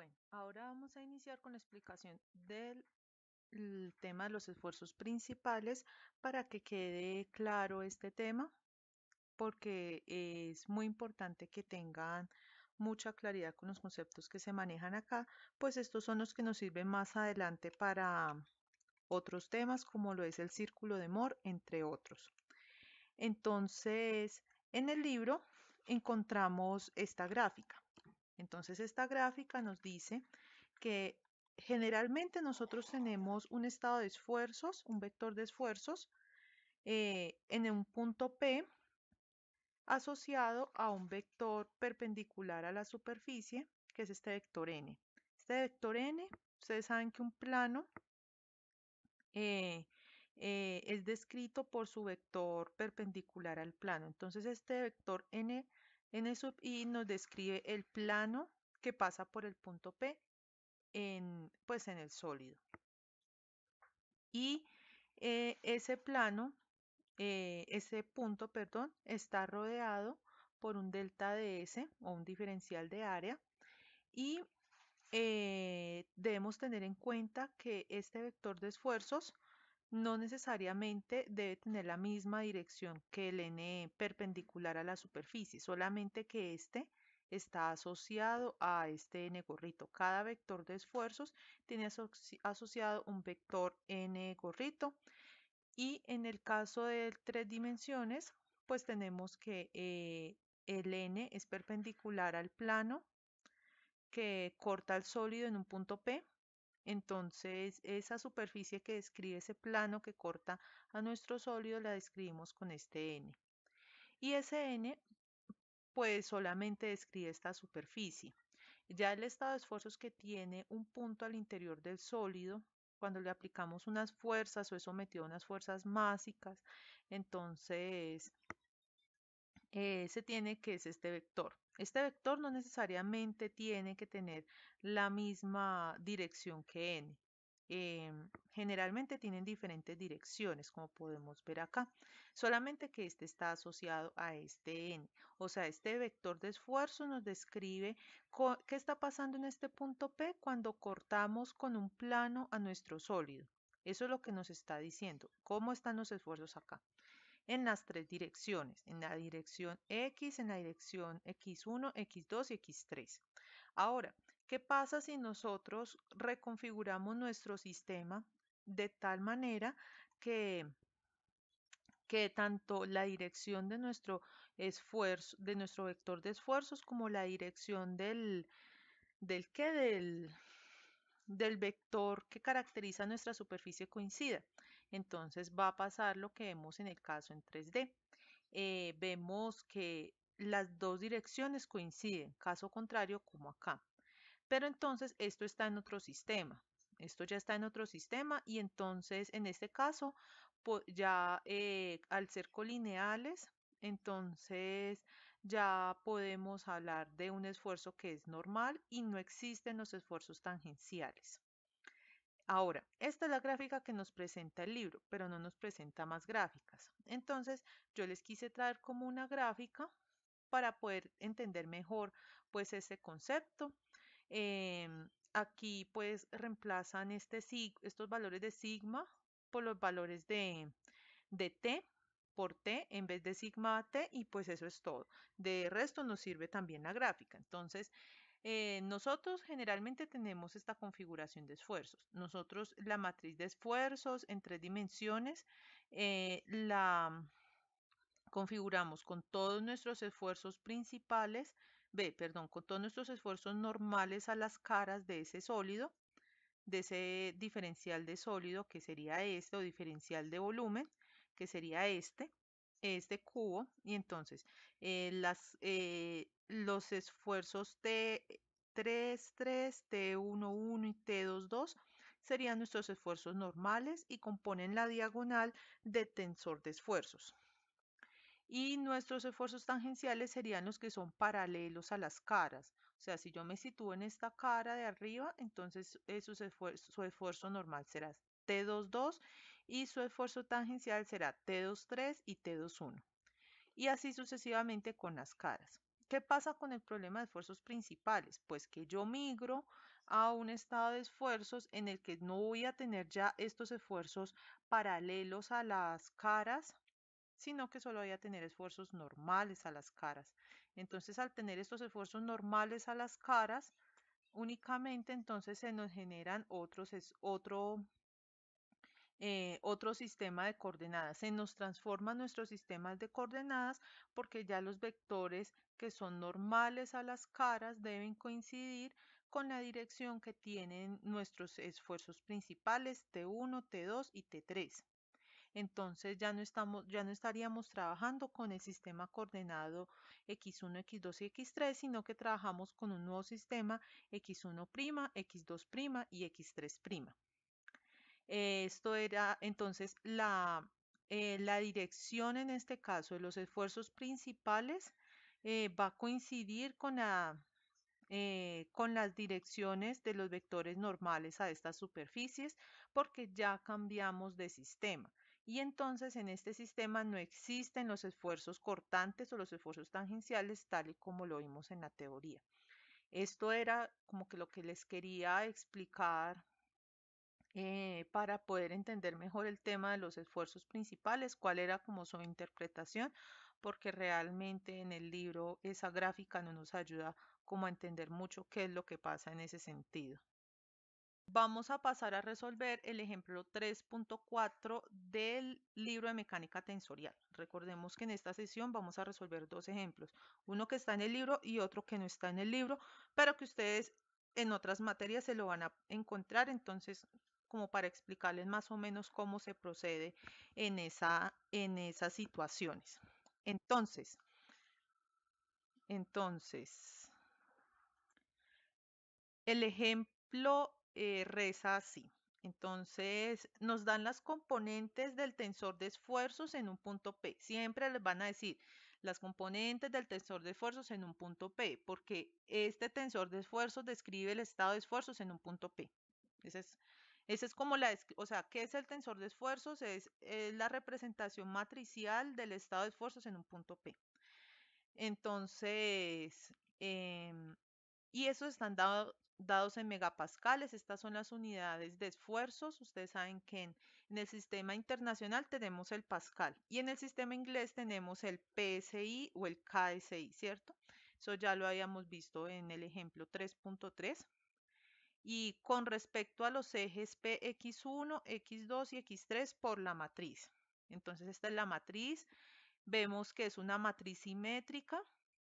Bueno, ahora vamos a iniciar con la explicación del tema de los esfuerzos principales para que quede claro este tema porque es muy importante que tengan mucha claridad con los conceptos que se manejan acá, pues estos son los que nos sirven más adelante para otros temas como lo es el círculo de Moore, entre otros. Entonces, en el libro encontramos esta gráfica. Entonces, esta gráfica nos dice que generalmente nosotros tenemos un estado de esfuerzos, un vector de esfuerzos, eh, en un punto P asociado a un vector perpendicular a la superficie, que es este vector n. Este vector n, ustedes saben que un plano eh, eh, es descrito por su vector perpendicular al plano. Entonces este vector n en el sub nos describe el plano que pasa por el punto P en, pues en el sólido. Y eh, ese plano, eh, ese punto, perdón, está rodeado por un delta de S o un diferencial de área y eh, debemos tener en cuenta que este vector de esfuerzos no necesariamente debe tener la misma dirección que el n perpendicular a la superficie, solamente que este está asociado a este N gorrito. Cada vector de esfuerzos tiene asociado un vector N gorrito y en el caso de tres dimensiones, pues tenemos que eh, el N es perpendicular al plano que corta el sólido en un punto P entonces, esa superficie que describe ese plano que corta a nuestro sólido la describimos con este n. Y ese n, pues solamente describe esta superficie. Ya el estado de esfuerzo es que tiene un punto al interior del sólido, cuando le aplicamos unas fuerzas o es sometido a unas fuerzas másicas, entonces ese eh, se tiene que es este vector. Este vector no necesariamente tiene que tener la misma dirección que n. Em, generalmente tienen diferentes direcciones, como podemos ver acá, solamente que este está asociado a este n. O sea, este vector de esfuerzo nos describe qué está pasando en este punto P cuando cortamos con un plano a nuestro sólido. Eso es lo que nos está diciendo, cómo están los esfuerzos acá en las tres direcciones, en la dirección X, en la dirección X1, X2 y X3. Ahora, ¿qué pasa si nosotros reconfiguramos nuestro sistema de tal manera que que tanto la dirección de nuestro esfuerzo, de nuestro vector de esfuerzos, como la dirección del, del que del, del vector que caracteriza nuestra superficie coincida entonces va a pasar lo que vemos en el caso en 3D. Eh, vemos que las dos direcciones coinciden, caso contrario como acá. Pero entonces esto está en otro sistema. Esto ya está en otro sistema y entonces en este caso ya eh, al ser colineales, entonces ya podemos hablar de un esfuerzo que es normal y no existen los esfuerzos tangenciales. Ahora, esta es la gráfica que nos presenta el libro, pero no nos presenta más gráficas. Entonces, yo les quise traer como una gráfica para poder entender mejor pues ese concepto. Em, aquí pues reemplazan este, estos valores de sigma por los valores de, de t por t en vez de sigma t y pues eso es todo. De resto nos sirve también la gráfica. Entonces, eh, nosotros generalmente tenemos esta configuración de esfuerzos. Nosotros la matriz de esfuerzos en tres dimensiones eh, la configuramos con todos nuestros esfuerzos principales, B, perdón, con todos nuestros esfuerzos normales a las caras de ese sólido, de ese diferencial de sólido que sería este o diferencial de volumen que sería este, este cubo y entonces eh, las, eh, los esfuerzos T3, 3, t 1 1 y T2, serían nuestros esfuerzos normales y componen la diagonal de tensor de esfuerzos. Y nuestros esfuerzos tangenciales serían los que son paralelos a las caras. O sea, si yo me sitúo en esta cara de arriba, entonces su esfuerzo normal será T22 y su esfuerzo tangencial será T23 y T21 y así sucesivamente con las caras. ¿Qué pasa con el problema de esfuerzos principales? Pues que yo migro a un estado de esfuerzos en el que no voy a tener ya estos esfuerzos paralelos a las caras, sino que solo voy a tener esfuerzos normales a las caras. Entonces, al tener estos esfuerzos normales a las caras, únicamente entonces se nos generan otros, es otro eh, otro sistema de coordenadas. Se nos transforma nuestro sistemas de coordenadas porque ya los vectores que son normales a las caras deben coincidir con la dirección que tienen nuestros esfuerzos principales T1, T2 y T3. Entonces ya no, estamos, ya no estaríamos trabajando con el sistema coordenado X1, X2 y X3, sino que trabajamos con un nuevo sistema X1', X2' y X3'. Eh, esto era entonces eh, la, dirección en este caso de los esfuerzos principales eh, va a coincidir con, con las direcciones de los vectores normales a estas superficies porque ya cambiamos de sistema. Y entonces en este sistema no existen los esfuerzos cortantes o los esfuerzos tangenciales tal y como lo vimos en la teoría. Esto era como que lo que les quería explicar eh, para poder entender mejor el tema de los esfuerzos principales, cuál era como su interpretación, porque realmente en el libro esa gráfica no nos ayuda como a entender mucho qué es lo que pasa en ese sentido. Vamos a pasar a resolver el ejemplo 3.4 del libro de mecánica tensorial. Recordemos que en esta sesión vamos a resolver dos ejemplos, uno que está en el libro y otro que no está en el libro, pero que ustedes en otras materias se lo van a encontrar, entonces como para explicarles más o menos cómo se procede en, esa, en esas situaciones. Entonces, entonces, el ejemplo eh, reza así. Entonces, nos dan las componentes del tensor de esfuerzos en un punto P. Siempre les van a decir las componentes del tensor de esfuerzos en un punto P, porque este tensor de esfuerzos describe el estado de esfuerzos en un punto P. Ese es esa es como la, o sea, ¿qué es el tensor de esfuerzos? Es, la representación matricial del estado de esfuerzos en un punto P. Entonces, em, y eso están dados en megapascales. Estas son las unidades de esfuerzos. Ustedes saben que en, el sistema internacional tenemos el pascal y en el sistema inglés tenemos el PSI o el KSI, ¿cierto? Eso ya lo habíamos visto en el ejemplo 3.3 y con respecto a los ejes x 1 X2 y X3 por la matriz. Entonces esta es la matriz, vemos que es una matriz simétrica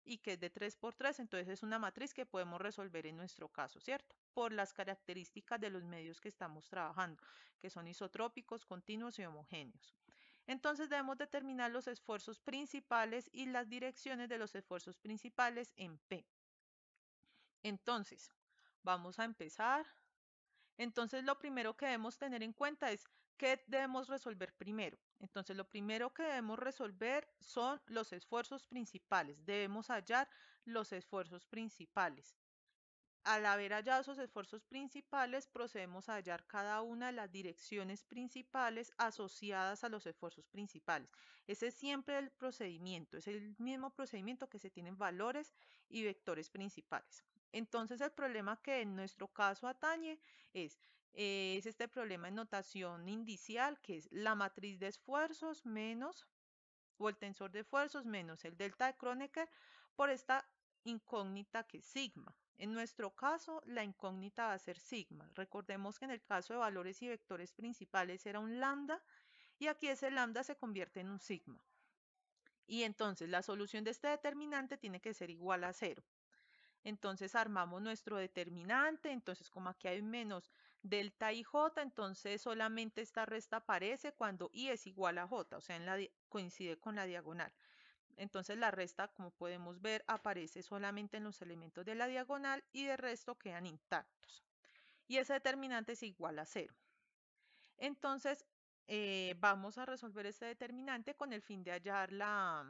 y que es de 3 por 3, entonces es una matriz que podemos resolver en nuestro caso, ¿cierto? Por las características de los medios que estamos trabajando, que son isotrópicos, continuos y homogéneos. Entonces debemos determinar los esfuerzos principales y las direcciones de los esfuerzos principales en P. Entonces, Vamos a empezar. Entonces lo primero que debemos tener en cuenta es qué debemos resolver primero. Entonces lo primero que debemos resolver son los esfuerzos principales. Debemos hallar los esfuerzos principales. Al haber hallado esos esfuerzos principales, procedemos a hallar cada una de las direcciones principales asociadas a los esfuerzos principales. Ese es siempre el procedimiento, es el mismo procedimiento que se tienen valores y vectores principales. Entonces el problema que en nuestro caso atañe es, eh, es este problema en notación indicial, que es la matriz de esfuerzos menos, o el tensor de esfuerzos menos el delta de Kronecker por esta incógnita que es sigma. En nuestro caso, la incógnita va a ser sigma. Recordemos que en el caso de valores y vectores principales era un lambda y aquí ese lambda se convierte en un sigma. Y entonces la solución de este determinante tiene que ser igual a cero. Entonces armamos nuestro determinante, entonces como aquí hay menos delta y j, entonces solamente esta resta aparece cuando i es igual a j, o sea, la, coincide con la diagonal. Entonces la resta, como podemos ver, aparece solamente en los elementos de la diagonal y de resto quedan intactos. Y ese determinante es igual a cero. Entonces eh, vamos a resolver este determinante con el fin de hallar la,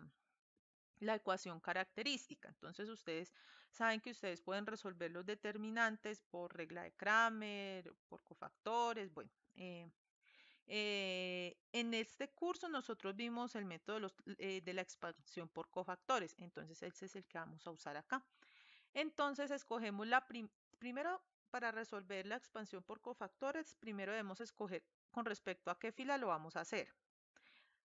la ecuación característica. Entonces ustedes saben que ustedes pueden resolver los determinantes por regla de Kramer, por cofactores, bueno, eh, eh, en este curso nosotros vimos el método eh, de, la expansión por cofactores, entonces ese es el que vamos a usar acá. Entonces escogemos la primera, primero para resolver la expansión por cofactores, primero debemos escoger con respecto a qué fila lo vamos a hacer.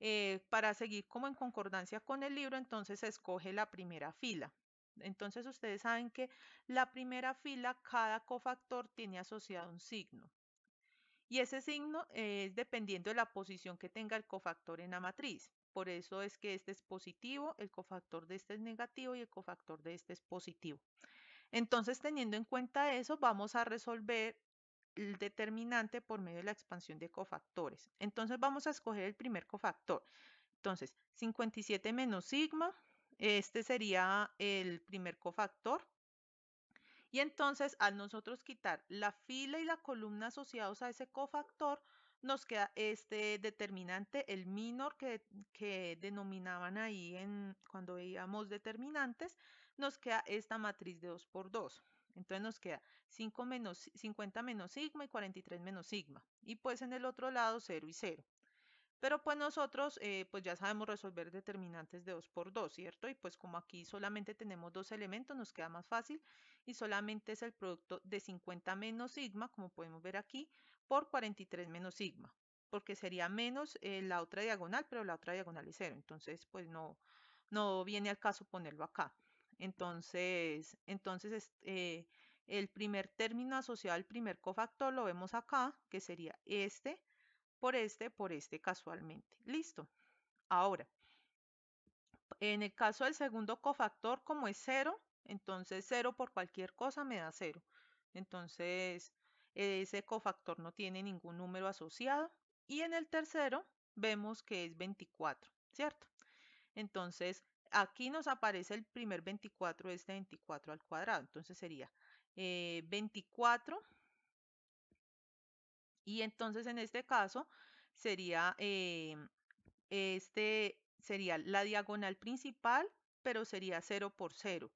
Eh, para seguir como en concordancia con el libro, entonces se escoge la primera fila. Entonces ustedes saben que la primera fila, cada cofactor tiene asociado un signo. Y ese signo es dependiendo de la posición que tenga el cofactor en la matriz. Por eso es que este es positivo, el cofactor de este es negativo y el cofactor de este es positivo. Entonces, teniendo en cuenta eso, vamos a resolver el determinante por medio de la expansión de cofactores. Entonces, vamos a escoger el primer cofactor. Entonces, 57 menos sigma, este sería el primer cofactor. Y entonces, al nosotros quitar la fila y la columna asociados a ese cofactor, nos queda este determinante, el minor que, que denominaban ahí en, cuando veíamos determinantes, nos queda esta matriz de 2 por 2. Entonces nos queda 5 50 menos sigma y 43 menos sigma. Y pues en el otro lado 0 y 0. Pero pues nosotros eh, pues ya sabemos resolver determinantes de 2 por 2, ¿cierto? Y pues como aquí solamente tenemos dos elementos, nos queda más fácil y solamente es el producto de 50 menos sigma, como podemos ver aquí, por 43 menos sigma, porque sería menos eh, la otra diagonal, pero la otra diagonal es 0. Entonces pues no, no viene al caso ponerlo acá. Entonces, entonces eh, el primer término asociado al primer cofactor lo vemos acá, que sería este, por este, por este casualmente. Listo. Ahora, en el caso del segundo cofactor, como es 0, entonces 0 por cualquier cosa me da 0. Entonces, ese cofactor no tiene ningún número asociado. Y en el tercero vemos que es 24, ¿cierto? Entonces, aquí nos aparece el primer 24, este 24 al cuadrado. Entonces sería 24 eh, y entonces en este caso sería em, este sería la diagonal principal, pero sería 0 por 0,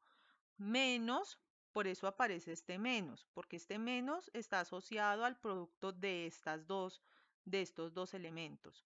menos, por eso aparece este menos, porque este menos está asociado al producto de estas dos, de estos dos elementos.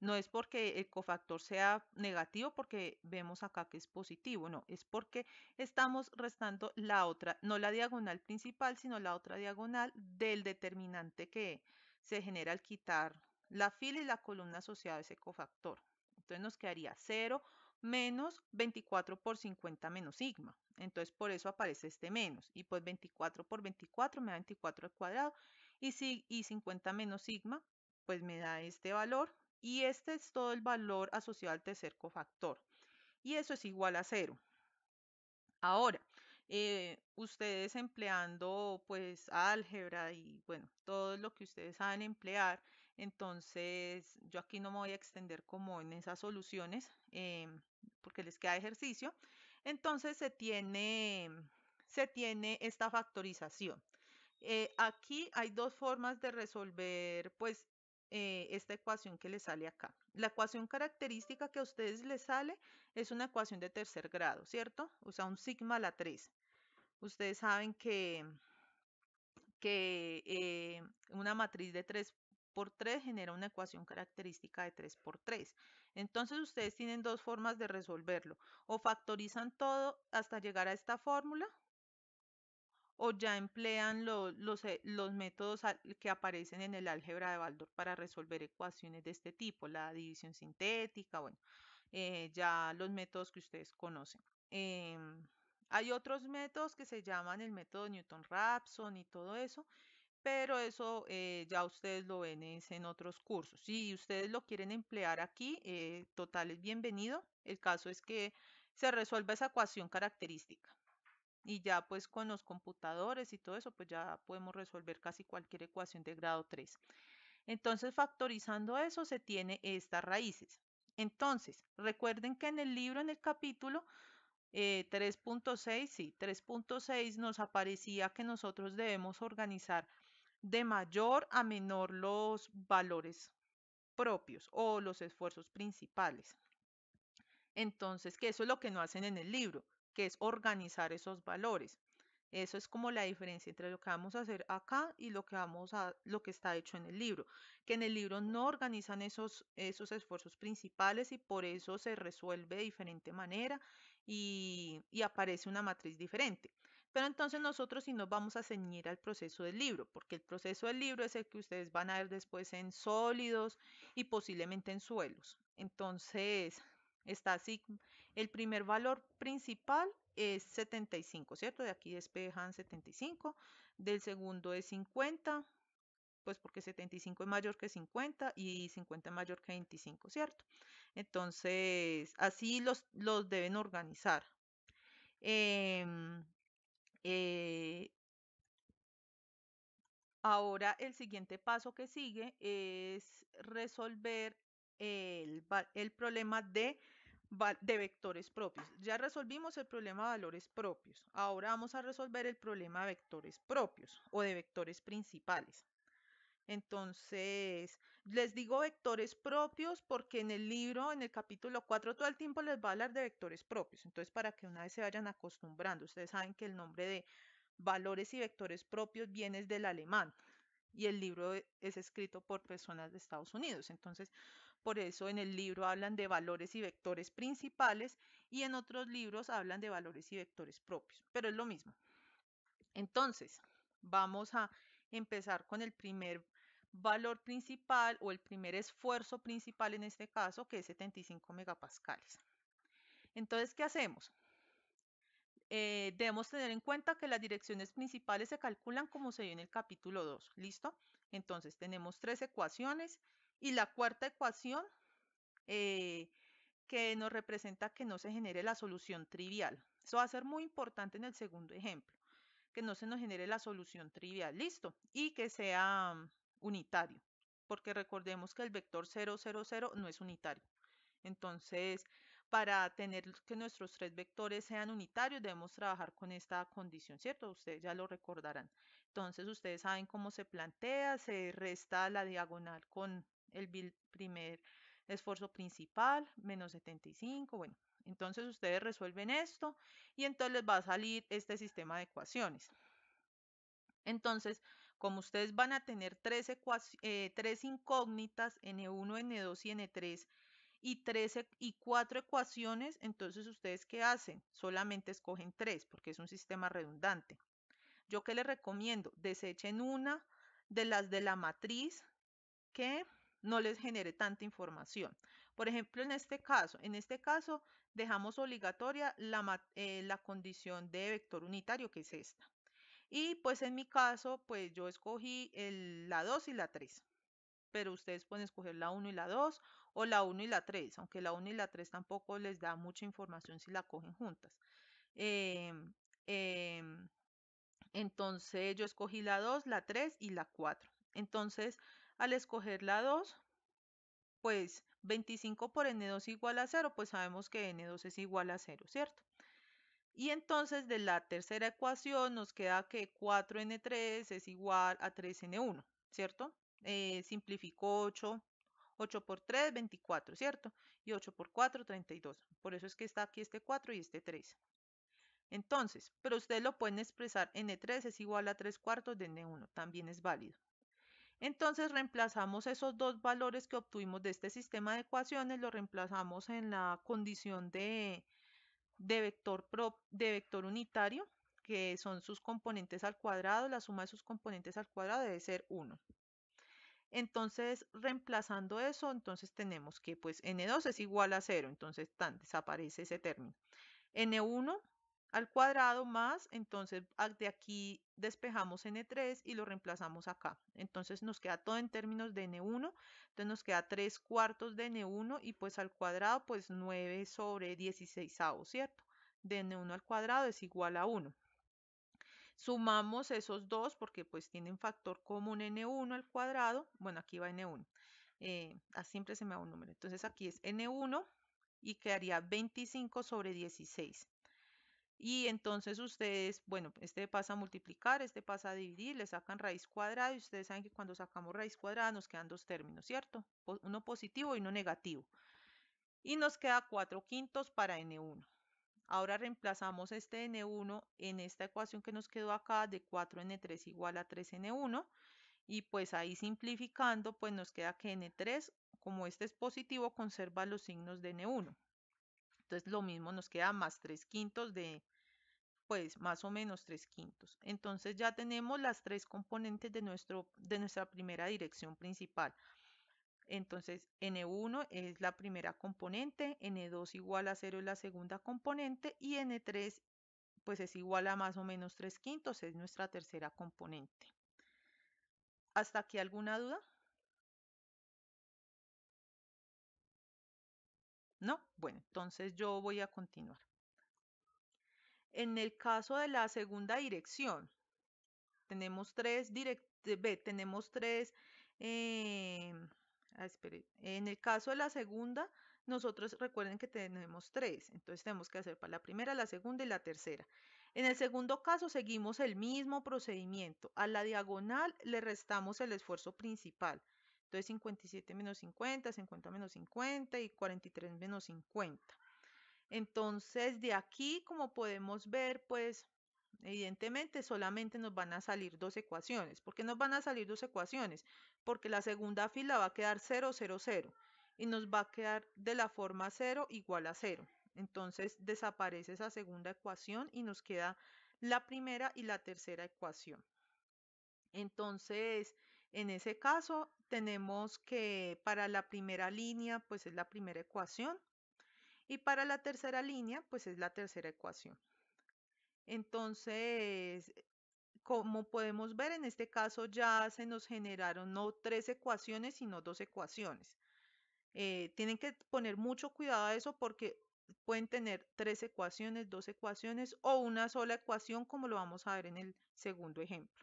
No es porque el cofactor sea negativo, porque vemos acá que es positivo, no, es porque estamos restando la otra, no la diagonal principal, sino la otra diagonal del determinante que, se genera al quitar la fila y la columna asociada a ese cofactor. Entonces nos quedaría 0 menos 24 por 50 menos sigma. Entonces por eso aparece este menos. Y pues 24 por 24 me da 24 al cuadrado. Y, si, y 50 menos sigma pues me da este valor. Y este es todo el valor asociado al tercer cofactor. Y eso es igual a 0. Ahora, eh, ustedes empleando pues álgebra y bueno, todo lo que ustedes saben emplear. Entonces yo aquí no me voy a extender como en esas soluciones em, porque les queda ejercicio. Entonces se tiene, se tiene esta factorización. Eh, aquí hay dos formas de resolver pues eh, esta ecuación que le sale acá la ecuación característica que a ustedes les sale es una ecuación de tercer grado, ¿cierto? O sea, un sigma a la 3. Ustedes saben que, eh, una matriz de 3 por 3 genera una ecuación característica de 3 por 3. Entonces ustedes tienen dos formas de resolverlo. O factorizan todo hasta llegar a esta fórmula o ya emplean eh, los, métodos que aparecen en el álgebra de Baldor para resolver ecuaciones de este tipo, la división sintética, bueno, eh, ya los métodos que ustedes conocen. Em, hay otros métodos que se llaman el método Newton-Raphson y todo eso, pero eso eh, ya ustedes lo ven en otros cursos. Si ustedes lo quieren emplear aquí, total es bienvenido. El caso es que se resuelva esa ecuación característica. Y ya pues con los computadores y todo eso, pues ya podemos resolver casi cualquier ecuación de grado 3. Entonces, factorizando eso, se tiene estas raíces. Entonces, recuerden que en el libro, en el capítulo 3.6, eh, sí, 3.6 nos aparecía que nosotros debemos organizar de mayor a menor los valores propios o los esfuerzos principales. Entonces, que eso es lo que no hacen en el libro que es organizar esos valores. Eso es como la diferencia entre lo que vamos a hacer acá y lo que vamos a lo que está hecho en el libro, que en el libro no organizan esos esos esfuerzos principales y por eso se resuelve de diferente manera y, y aparece una matriz diferente. Pero entonces nosotros sí nos vamos a ceñir al proceso del libro, porque el proceso del libro es el que ustedes van a ver después en sólidos y posiblemente en suelos. Entonces, está así el primer valor principal es 75, ¿cierto? De aquí despejan 75, del segundo es 50, pues porque 75 es mayor que 50 y 50 es mayor que 25, ¿cierto? Entonces, así los, deben organizar. Em, eh, ahora, el siguiente paso que sigue es resolver el problema de de vectores propios. Ya resolvimos el problema de valores propios. Ahora vamos a resolver el problema de vectores propios o de vectores principales. Entonces, les digo vectores propios porque en el libro, en el capítulo 4, todo el tiempo les va a hablar de vectores propios. Entonces, para que una vez se vayan acostumbrando, ustedes saben que el nombre de valores y vectores propios viene del alemán y el libro es escrito por personas de Estados Unidos. Entonces, por eso en el libro hablan de valores y vectores principales y en otros libros hablan de valores y vectores propios, pero es lo mismo. Entonces, vamos a empezar con el primer valor principal o el primer esfuerzo principal en este caso, que es 75 megapascales. Entonces, ¿qué hacemos? Eh, debemos tener en cuenta que las direcciones principales se calculan como se vio en el capítulo 2, ¿listo? Entonces, tenemos tres ecuaciones, y la cuarta ecuación eh, que nos representa que no se genere la solución trivial. Eso va a ser muy importante en el segundo ejemplo, que no se nos genere la solución trivial, listo, y que sea mm, unitario, porque recordemos que el vector 0, 0, 0 no es unitario. Entonces, para tener que nuestros tres vectores sean unitarios, debemos trabajar con esta condición, ¿cierto? Ustedes ya lo recordarán. Entonces, ustedes saben cómo se plantea, se resta la diagonal con el primer esfuerzo principal, menos 75, bueno, entonces ustedes resuelven esto y entonces les va a salir este sistema de ecuaciones. Entonces, como ustedes van a tener tres, eh, tres incógnitas, N1, N2 y N3, y, tres e, y cuatro ecuaciones, entonces ustedes ¿qué hacen? Solamente escogen tres, porque es un sistema redundante. ¿Yo qué les recomiendo? Desechen una de las de la matriz que no les genere tanta información. Por ejemplo, en este caso, en este caso dejamos obligatoria la, eh, la condición de vector unitario, que es esta. Y pues en mi caso, pues yo escogí la 2 y la 3 pero ustedes pueden escoger la 1 y la 2 o la 1 y la 3, aunque la 1 y la 3 tampoco les da mucha información si la cogen juntas. Em, em, entonces yo escogí la 2, la 3 y la 4. Entonces al escoger la 2, pues 25 por N2 igual a 0, pues sabemos que N2 es igual a 0, ¿cierto? Y entonces de la tercera ecuación nos queda que 4N3 es igual a 3N1, ¿cierto? Simplificó eh, simplifico 8, 8 por 3, 24, ¿cierto? Y 8 por 4, 32. Por eso es que está aquí este 4 y este 3. Entonces, pero ustedes lo pueden expresar N3 es igual a 3 cuartos de N1, también es válido. Entonces reemplazamos esos dos valores que obtuvimos de este sistema de ecuaciones, lo reemplazamos en la condición de, vector, de vector unitario, que son sus componentes al cuadrado, la suma de sus componentes al cuadrado debe ser 1. Entonces, reemplazando eso, entonces tenemos que pues n2 es igual a 0, entonces tan, desaparece ese término. n1 al cuadrado más, entonces ah, de aquí despejamos n3 y lo reemplazamos acá. Entonces nos queda todo en términos de n1, entonces nos queda 3 cuartos de n1 y pues al cuadrado pues 9 sobre 16 a ¿cierto? De n1 al cuadrado es igual a 1. Sumamos esos dos porque pues tienen factor común n1 al cuadrado, bueno aquí va n1, eh, ah, siempre se me da un número, entonces aquí es n1 y quedaría 25 sobre 16. Y entonces ustedes, bueno, este pasa a multiplicar, este pasa a dividir, le sacan raíz cuadrada y ustedes saben que cuando sacamos raíz cuadrada nos quedan dos términos, ¿cierto? Uno positivo y uno negativo. Y nos queda 4 quintos para n1. Ahora reemplazamos este n1 en esta ecuación que nos quedó acá de 4n3 igual a 3n1. Y pues ahí simplificando, pues nos queda que n3, como este es positivo, conserva los signos de n1. Entonces lo mismo nos queda más 3 quintos de, pues más o menos 3 quintos. Entonces ya tenemos las tres componentes de, nuestro, de nuestra primera dirección principal. Entonces N1 es la primera componente, N2 igual a 0 es la segunda componente y N3 pues es igual a más o menos 3 quintos, es nuestra tercera componente. ¿Hasta aquí alguna duda? ¿No? Bueno, entonces yo voy a continuar. En el caso de la segunda dirección, tenemos tres, direct eh, tenemos tres eh, ah, en el caso de la segunda, nosotros recuerden que tenemos tres, entonces tenemos que hacer para la primera, la segunda y la tercera. En el segundo caso seguimos el mismo procedimiento. A la diagonal le restamos el esfuerzo principal. Entonces 57 menos 50, 50 menos 50 y 43 menos 50. Entonces de aquí, como podemos ver, pues evidentemente solamente nos van a salir dos ecuaciones. ¿Por qué nos van a salir dos ecuaciones? Porque la segunda fila va a quedar 0, 0, 0 y nos va a quedar de la forma 0 igual a 0. Entonces desaparece esa segunda ecuación y nos queda la primera y la tercera ecuación. Entonces, en ese caso, tenemos que para la primera línea, pues es la primera ecuación. Y para la tercera línea, pues es la tercera ecuación. Entonces, como podemos ver, en este caso ya se nos generaron no tres ecuaciones, sino dos ecuaciones. Eh, tienen que poner mucho cuidado a eso porque pueden tener tres ecuaciones, dos ecuaciones o una sola ecuación, como lo vamos a ver en el segundo ejemplo.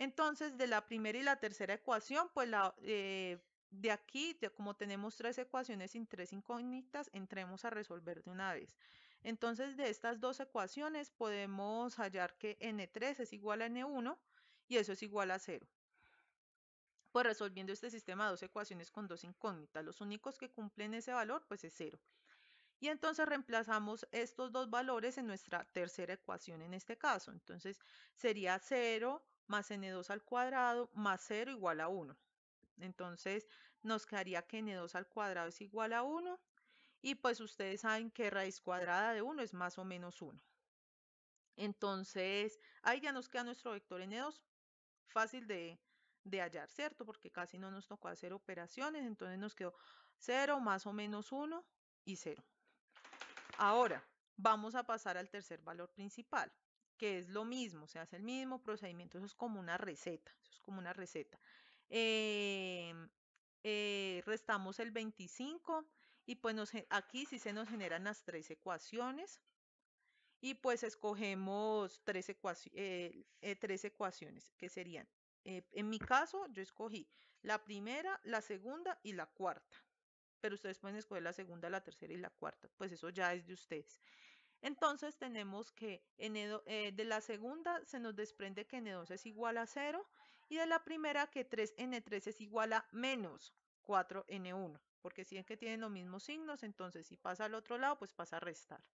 Entonces, de la primera y la tercera ecuación, pues eh, de aquí, como tenemos tres ecuaciones sin tres incógnitas, entremos a resolver de una vez. Entonces, de estas dos ecuaciones podemos hallar que n3 es igual a n1 y eso es igual a 0. Pues resolviendo este sistema de dos ecuaciones con dos incógnitas, los únicos que cumplen ese valor pues es 0. Y entonces reemplazamos estos dos valores en nuestra tercera ecuación en este caso. Entonces sería 0 más n2 al cuadrado más 0 igual a 1. Entonces nos quedaría que n2 al cuadrado es igual a 1 y pues ustedes saben que raíz cuadrada de 1 es más o menos 1. Entonces ahí ya nos queda nuestro vector n2, fácil de, de hallar, ¿cierto? Porque casi no nos tocó hacer operaciones, entonces nos quedó 0 más o menos 1 y 0. Ahora vamos a pasar al tercer valor principal que es lo mismo, se hace el mismo procedimiento, eso es como una receta, eso es como una receta. Em, eh, restamos el 25 y pues nos, aquí sí se nos generan las tres ecuaciones y pues escogemos tres, eh, eh, tres ecuaciones que serían, en mi caso yo escogí la primera, la segunda y la cuarta pero ustedes pueden escoger la segunda, la tercera y la cuarta, pues eso ya es de ustedes. Entonces tenemos que e eh, de la segunda se nos desprende que N2 es igual a 0 y de la primera que 3N3 es igual a menos 4N1, porque si es que tienen los mismos signos, entonces si pasa al otro lado, pues pasa a restar.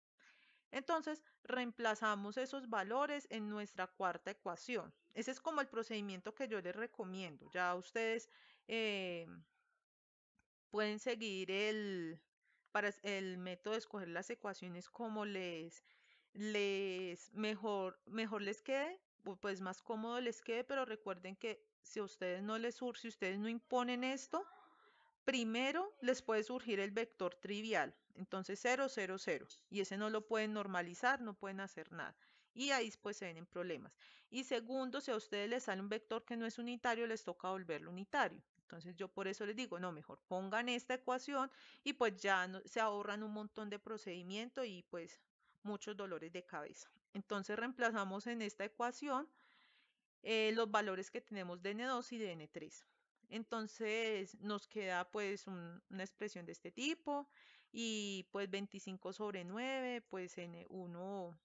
Entonces reemplazamos esos valores en nuestra cuarta ecuación. Ese es como el procedimiento que yo les recomiendo. Ya ustedes eh, pueden seguir el, para el método de escoger las ecuaciones como les, les mejor, mejor les quede, pues más cómodo les quede, pero recuerden que si a ustedes no les surge, si ustedes no imponen esto, primero les puede surgir el vector trivial, entonces 0, 0, 0, y ese no lo pueden normalizar, no pueden hacer nada. Y ahí pues se ven en problemas. Y segundo, si a ustedes les sale un vector que no es unitario, les toca volverlo unitario. Entonces yo por eso les digo, no, mejor pongan esta ecuación y pues ya se ahorran un montón de procedimiento y pues muchos dolores de cabeza. Entonces reemplazamos en esta ecuación eh, los valores que tenemos de N2 y de N3. Entonces nos queda pues una expresión de este tipo y pues 25 sobre 9, pues N1.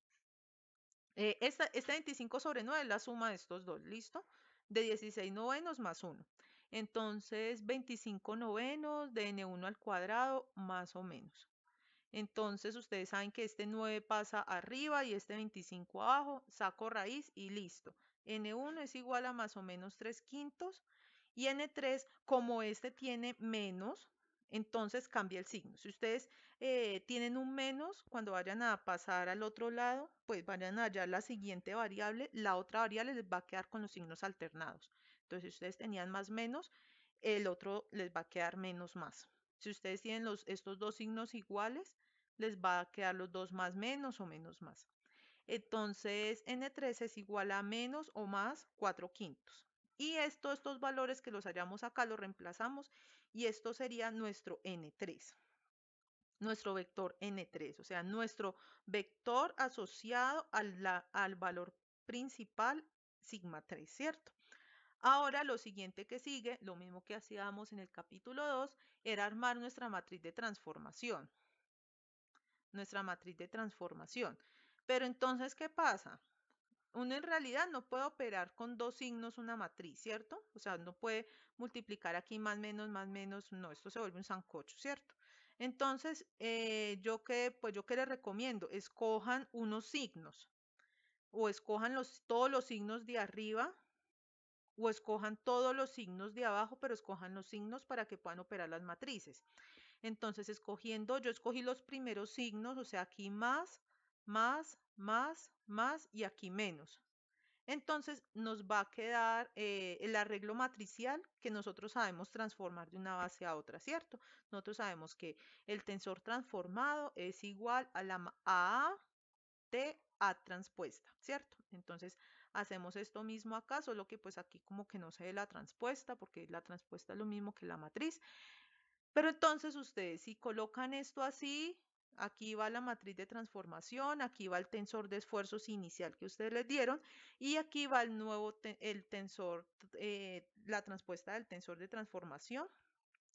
Eh, esta 25 sobre 9 es la suma de estos dos, ¿listo? De 16 novenos más 1. Entonces, 25 novenos de n1 al cuadrado, más o menos. Entonces, ustedes saben que este 9 pasa arriba y este 25 abajo, saco raíz y listo. n1 es igual a más o menos 3 quintos. Y n3, como este tiene menos, entonces cambia el signo. Si ustedes eh, tienen un menos, cuando vayan a pasar al otro lado, pues vayan a hallar la siguiente variable, la otra variable les va a quedar con los signos alternados. Entonces, si ustedes tenían más menos, el otro les va a quedar menos más. Si ustedes tienen los, estos dos signos iguales, les va a quedar los dos más menos o menos más. Entonces, N3 es igual a menos o más 4 quintos. Y esto, estos valores que los hallamos acá los reemplazamos y esto sería nuestro N3. Nuestro vector N3, o sea, nuestro vector asociado al, al valor principal sigma 3, ¿cierto? Ahora lo siguiente que sigue, lo mismo que hacíamos en el capítulo 2, era armar nuestra matriz de transformación. Nuestra matriz de transformación. Pero entonces, ¿qué pasa? Uno en realidad no puede operar con dos signos una matriz, ¿cierto? O sea, no puede multiplicar aquí más, menos, más, menos. No, esto se vuelve un sancocho, ¿cierto? Entonces, eh, yo que, pues yo que les recomiendo, escojan unos signos o escojan los, todos los signos de arriba o escojan todos los signos de abajo, pero escojan los signos para que puedan operar las matrices. Entonces, escogiendo, yo escogí los primeros signos, o sea, aquí más, más, más, más y aquí menos. Entonces nos va a quedar eh, el arreglo matricial que nosotros sabemos transformar de una base a otra, ¿cierto? Nosotros sabemos que el tensor transformado es igual a la A, T, A transpuesta, ¿cierto? Entonces hacemos esto mismo acá, solo que pues aquí como que no se ve la transpuesta, porque la transpuesta es lo mismo que la matriz. Pero entonces ustedes si colocan esto así, aquí va la matriz de transformación, aquí va el tensor de esfuerzos inicial que ustedes les dieron y aquí va el nuevo el tensor, eh, la transpuesta del tensor de transformación.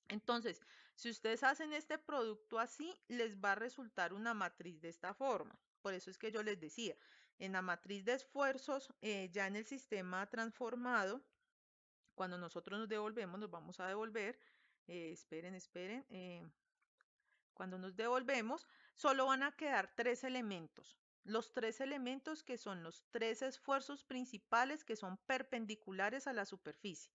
Entonces, si ustedes hacen este producto así, les va a resultar una matriz de esta forma. Por eso es que yo les decía, en la matriz de esfuerzos, eh, ya en el sistema transformado, cuando nosotros nos devolvemos, nos vamos a devolver, eh, esperen, esperen, eh, cuando nos devolvemos, solo van a quedar tres elementos. Los tres elementos que son los tres esfuerzos principales que son perpendiculares a la superficie.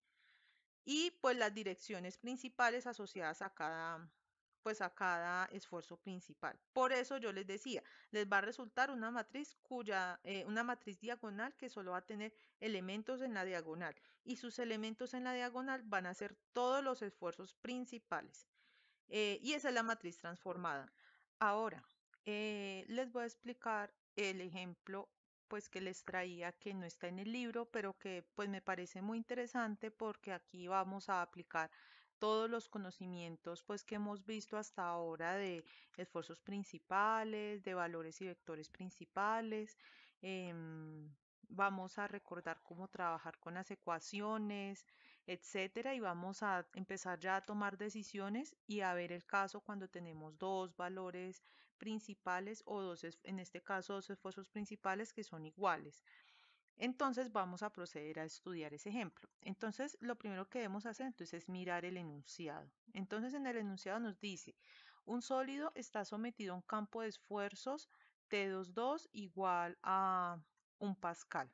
Y pues las direcciones principales asociadas a cada, pues a cada esfuerzo principal. Por eso yo les decía, les va a resultar una matriz cuya, eh, una matriz diagonal que solo va a tener elementos en la diagonal y sus elementos en la diagonal van a ser todos los esfuerzos principales. Eh, y esa es la matriz transformada. Ahora, eh, les voy a explicar el ejemplo pues que les traía que no está en el libro, pero que pues me parece muy interesante porque aquí vamos a aplicar todos los conocimientos pues que hemos visto hasta ahora de esfuerzos principales, de valores y vectores principales. Em, vamos a recordar cómo trabajar con las ecuaciones, etcétera, y vamos a empezar ya a tomar decisiones y a ver el caso cuando tenemos dos valores principales o dos, en este caso dos esfuerzos principales que son iguales. Entonces vamos a proceder a estudiar ese ejemplo. Entonces lo primero que debemos hacer entonces, es mirar el enunciado. Entonces en el enunciado nos dice, un sólido está sometido a un campo de esfuerzos T22 igual a un pascal.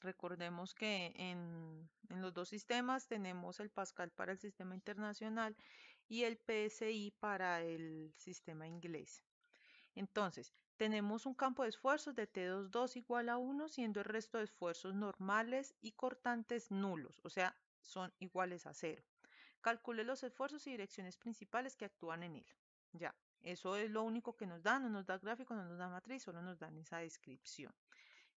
Recordemos que en, en, los dos sistemas tenemos el Pascal para el sistema internacional y el PSI para el sistema inglés. Entonces, tenemos un campo de esfuerzos de T22 igual a 1, siendo el resto de esfuerzos normales y cortantes nulos, o sea, son iguales a 0. Calcule los esfuerzos y direcciones principales que actúan en él. Ya, eso es lo único que nos da, no nos da gráfico, no nos da matriz, solo nos dan esa descripción.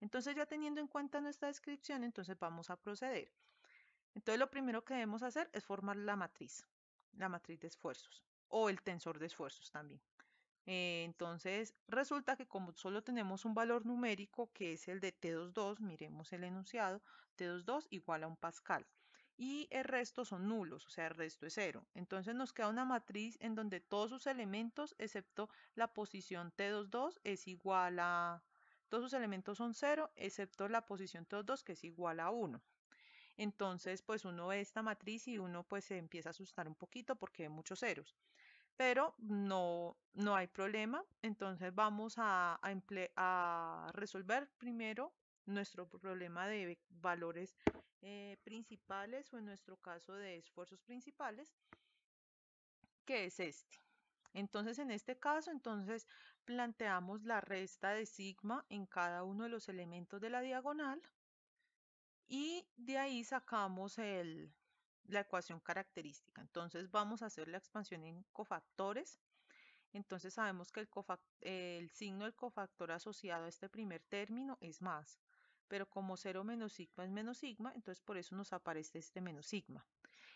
Entonces ya teniendo en cuenta nuestra descripción, entonces vamos a proceder. Entonces lo primero que debemos hacer es formar la matriz, la matriz de esfuerzos o el tensor de esfuerzos también. Eh, entonces, resulta que como solo tenemos un valor numérico, que es el de T22, miremos el enunciado, T22 igual a un Pascal. Y el resto son nulos, o sea, el resto es cero. Entonces nos queda una matriz en donde todos sus elementos, excepto la posición T22, es igual a... Todos sus elementos son cero, excepto la posición T22, que es igual a 1. Entonces, pues uno ve esta matriz y uno pues se empieza a asustar un poquito porque hay muchos ceros pero no, no hay problema. Entonces vamos a, resolver primero nuestro problema de valores eh, principales o en nuestro caso de esfuerzos principales, que es este. Entonces, en este caso, entonces planteamos la resta de sigma en cada uno de los elementos de la diagonal y de ahí sacamos el, la ecuación característica. Entonces vamos a hacer la expansión en cofactores. Entonces sabemos que el, el, signo del cofactor asociado a este primer término es más. Pero como 0 menos sigma es menos sigma, entonces por eso nos aparece este menos sigma.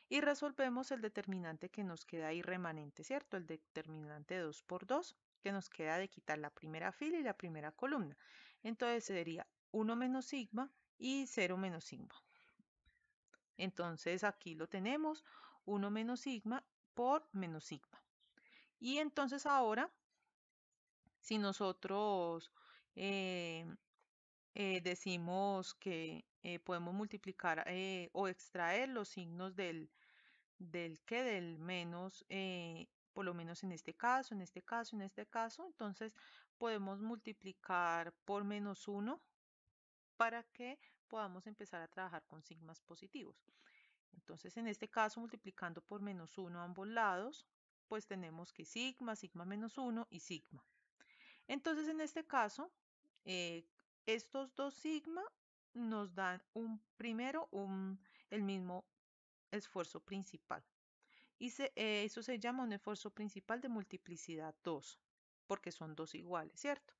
Y resolvemos el determinante que nos queda ahí remanente, ¿cierto? El determinante 2 por 2, que nos queda de quitar la primera fila y la primera columna. Entonces sería 1 menos sigma y 0 menos sigma. Entonces aquí lo tenemos, 1 menos sigma por menos sigma. Y entonces ahora, si nosotros eh, eh, decimos que eh, podemos multiplicar o extraer los signos del, del que del menos, por lo menos en este caso, en este caso, en este caso, entonces podemos multiplicar por menos 1 para que podamos empezar a trabajar con sigmas positivos. Entonces, en este caso, multiplicando por menos 1 ambos lados, pues tenemos que sigma, sigma menos 1 y sigma. Entonces, en este caso, eh, estos dos sigma nos dan un primero el mismo esfuerzo principal. Y eh, eso se llama un esfuerzo principal de multiplicidad 2, porque son dos iguales, ¿cierto?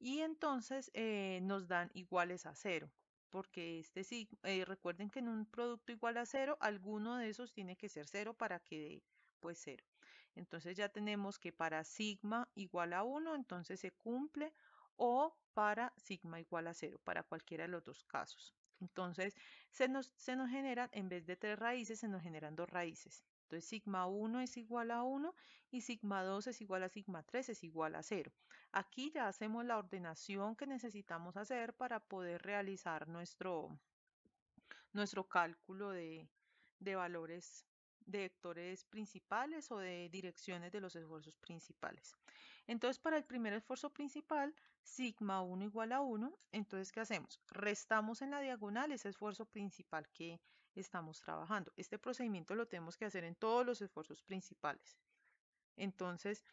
Y entonces eh, nos dan iguales a 0 porque este sí, eh, recuerden que en un producto igual a cero, alguno de esos tiene que ser cero para que dé pues cero. Entonces ya tenemos que para sigma igual a 1, entonces se cumple, o para sigma igual a 0, para cualquiera de los dos casos. Entonces se nos, se nos generan, en vez de tres raíces, se nos generan dos raíces sigma 1 es igual a 1 y sigma 2 es igual a sigma 3 es igual a 0. Aquí ya hacemos la ordenación que necesitamos hacer para poder realizar nuestro, nuestro cálculo de, de valores de vectores principales o de direcciones de los esfuerzos principales. Entonces, para el primer esfuerzo principal sigma 1 igual a 1, entonces ¿qué hacemos? Restamos en la diagonal ese esfuerzo principal que estamos trabajando. Este procedimiento lo tenemos que hacer en todos los esfuerzos principales. Entonces,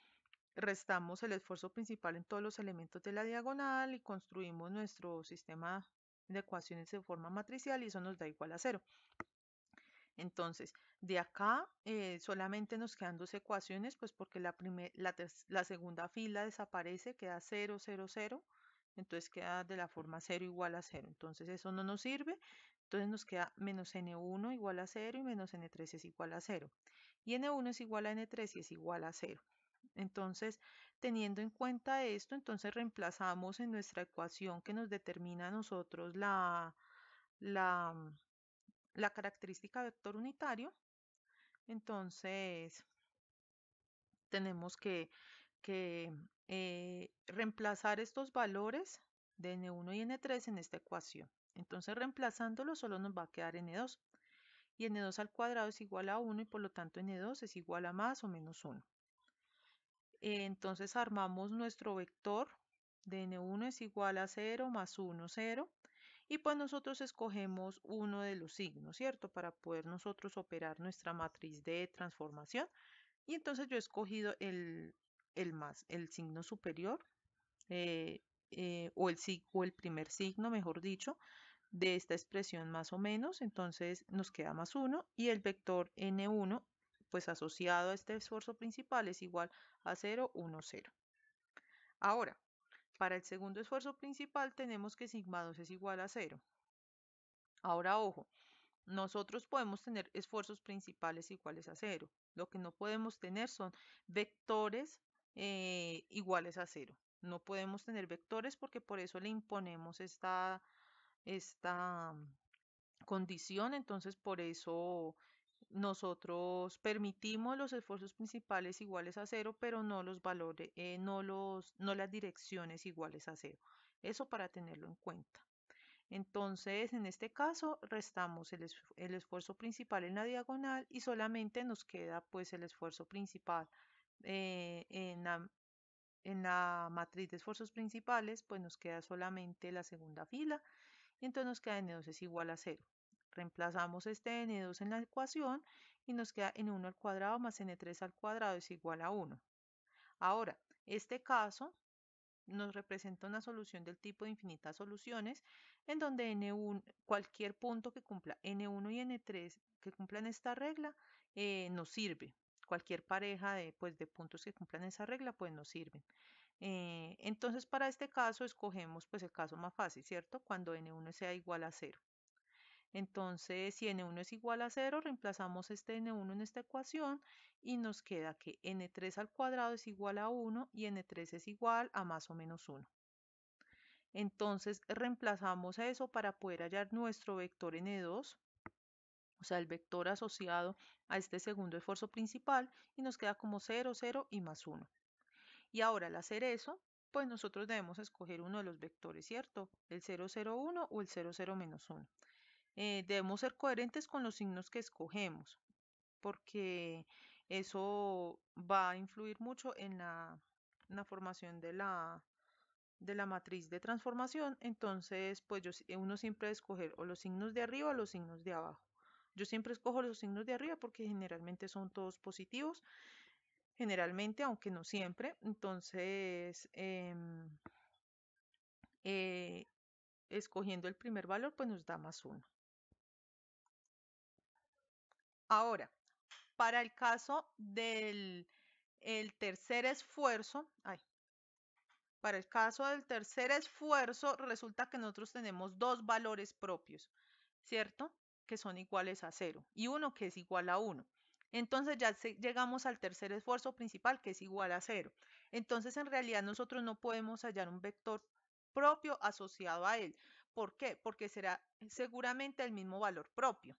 restamos el esfuerzo principal en todos los elementos de la diagonal y construimos nuestro sistema de ecuaciones de forma matricial y eso nos da igual a 0 Entonces, de acá eh, solamente nos quedan dos ecuaciones, pues porque la, segunda fila desaparece, queda 0, 0, 0. Entonces queda de la forma 0 igual a 0. Entonces eso no nos sirve. Entonces nos queda menos n1 igual a 0 y menos n3 es igual a 0. Y n1 es igual a n3 y es igual a 0. Entonces, teniendo en cuenta esto, entonces reemplazamos en nuestra ecuación que nos determina a nosotros la, la, la característica vector unitario entonces, tenemos que, eh, reemplazar estos valores de N1 y N3 en esta ecuación. Entonces, reemplazándolo solo nos va a quedar N2. Y N2 al cuadrado es igual a 1 y por lo tanto N2 es igual a más o menos 1. Entonces armamos nuestro vector de N1 es igual a 0 más 1, 0 y pues nosotros escogemos uno de los signos, ¿cierto? Para poder nosotros operar nuestra matriz de transformación. Y entonces yo he escogido el, el más, el signo superior eh, eh, o, el, o el primer signo, mejor dicho, de esta expresión más o menos. Entonces nos queda más uno y el vector n1 pues asociado a este esfuerzo principal es igual a 0, 1, 0. Ahora, para el segundo esfuerzo principal tenemos que sigma 2 es igual a 0. Ahora, ojo, nosotros podemos tener esfuerzos principales iguales a 0. Lo que no podemos tener son vectores eh, iguales a 0. No podemos tener vectores porque por eso le imponemos esta, esta condición. Entonces, por eso nosotros permitimos los esfuerzos principales iguales a cero, pero no los valores, eh, no, no las direcciones iguales a cero. Eso para tenerlo en cuenta. Entonces, en este caso, restamos el, esfuerzo principal en la diagonal y solamente nos queda pues el esfuerzo principal eh, en, la, matriz de esfuerzos principales, pues nos queda solamente la segunda fila y entonces nos queda n2 es igual a cero. Reemplazamos este n2 en la ecuación y nos queda n1 al cuadrado más n3 al cuadrado es igual a 1. Ahora, este caso nos representa una solución del tipo de infinitas soluciones, en donde n1, cualquier punto que cumpla n1 y n3 que cumplan esta regla eh, nos sirve. Cualquier pareja de, pues, de puntos que cumplan esa regla pues nos sirven. Eh, entonces para este caso escogemos pues el caso más fácil, ¿cierto? Cuando n1 sea igual a 0. Entonces, si n1 es igual a 0, reemplazamos este n1 en esta ecuación y nos queda que n3 al cuadrado es igual a 1 y n3 es igual a más o menos 1. Entonces, reemplazamos eso para poder hallar nuestro vector n2, o sea, el vector asociado a este segundo esfuerzo principal, y nos queda como 0, 0 y más 1. Y ahora, al hacer eso, pues nosotros debemos escoger uno de los vectores, ¿cierto? El 0, 0, 1 o el 0, 0, menos 1. Eh, debemos ser coherentes con los signos que escogemos, porque eso va a influir mucho en la, formación de la, de la matriz de transformación, entonces pues yo, uno siempre escoger o los signos de arriba o los signos de abajo. Yo siempre escojo los signos de arriba porque generalmente son todos positivos, generalmente, aunque no siempre. Entonces, em, eh, escogiendo el primer valor, pues nos da más uno. Ahora, para el caso del el tercer esfuerzo, ay, para el caso del tercer esfuerzo, resulta que nosotros tenemos dos valores propios, ¿cierto? Que son iguales a cero y uno que es igual a uno. Entonces ya llegamos al tercer esfuerzo principal que es igual a cero. Entonces en realidad nosotros no podemos hallar un vector propio asociado a él. ¿Por qué? Porque será seguramente el mismo valor propio.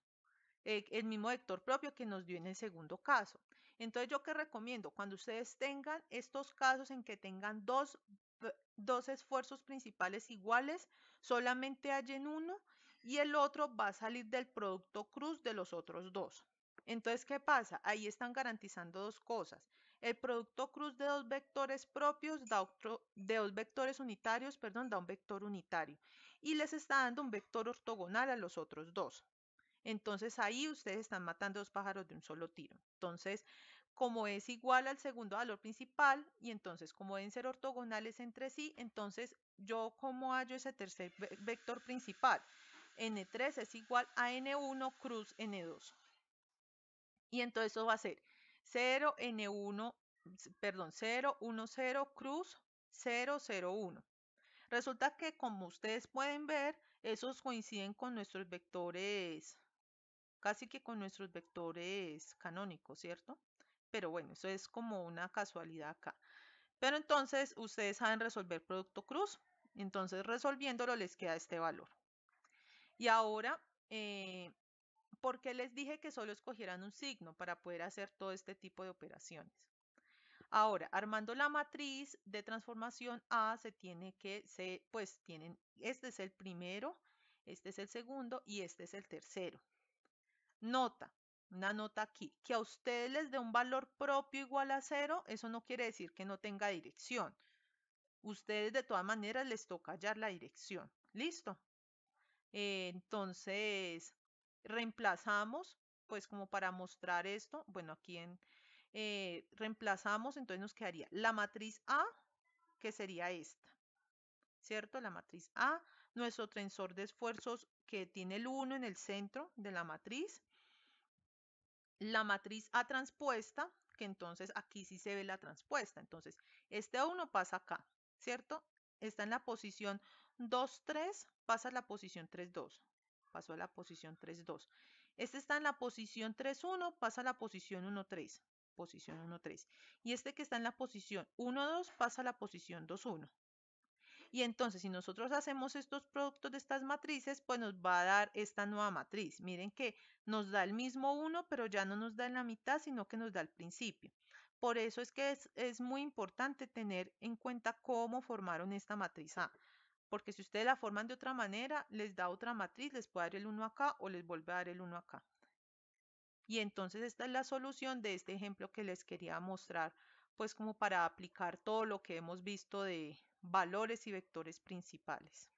Eh, el mismo vector propio que nos dio en el segundo caso. Entonces, ¿yo qué recomiendo? Cuando ustedes tengan estos casos en que tengan dos, dos esfuerzos principales iguales, solamente en uno y el otro va a salir del producto cruz de los otros dos. Entonces, ¿qué pasa? Ahí están garantizando dos cosas. El producto cruz de dos vectores propios da de dos vectores unitarios, perdón, da un vector unitario. Y les está dando un vector ortogonal a los otros dos. Entonces ahí ustedes están matando dos pájaros de un solo tiro. Entonces, como es igual al segundo valor principal y entonces como deben ser ortogonales entre sí, entonces yo como hallo ese tercer vector principal. N3 es igual a N1 cruz N2. Y entonces eso va a ser 0 N1, perdón, 0, 1, 0 cruz 0, 0, 1. Resulta que como ustedes pueden ver, esos coinciden con nuestros vectores casi que con nuestros vectores canónicos, ¿cierto? Pero bueno, eso es como una casualidad acá. Pero entonces ustedes saben resolver producto cruz, entonces resolviéndolo les queda este valor. Y ahora, eh, ¿por qué les dije que solo escogieran un signo para poder hacer todo este tipo de operaciones? Ahora, armando la matriz de transformación A, se tiene que, se, pues tienen, este es el primero, este es el segundo y este es el tercero. Nota, una nota aquí, que a ustedes les dé un valor propio igual a cero, eso no quiere decir que no tenga dirección. Ustedes de todas maneras les toca hallar la dirección. ¿Listo? Eh, entonces, reemplazamos, pues como para mostrar esto, bueno, aquí en, eh, reemplazamos, entonces nos quedaría la matriz A, que sería esta, ¿cierto? La matriz A, nuestro tensor de esfuerzos que tiene el 1 en el centro de la matriz, la matriz A transpuesta, que entonces aquí sí se ve la transpuesta. Entonces, este 1 pasa acá, ¿cierto? Está en la posición 2, 3, pasa a la posición 3, 2. Pasó a la posición 3, 2. Este está en la posición 3, 1, pasa a la posición 1, 3. Posición 1, 3. Y este que está en la posición 1, 2, pasa a la posición 2, 1. Y entonces, si nosotros hacemos estos productos de estas matrices, pues nos va a dar esta nueva matriz. Miren que nos da el mismo 1, pero ya no nos da en la mitad, sino que nos da el principio. Por eso es que es, es muy importante tener en cuenta cómo formaron esta matriz A porque si ustedes la forman de otra manera, les da otra matriz, les puede dar el 1 acá o les vuelve a dar el 1 acá. Y entonces esta es la solución de este ejemplo que les quería mostrar, pues como para aplicar todo lo que hemos visto de, valores y vectores principales.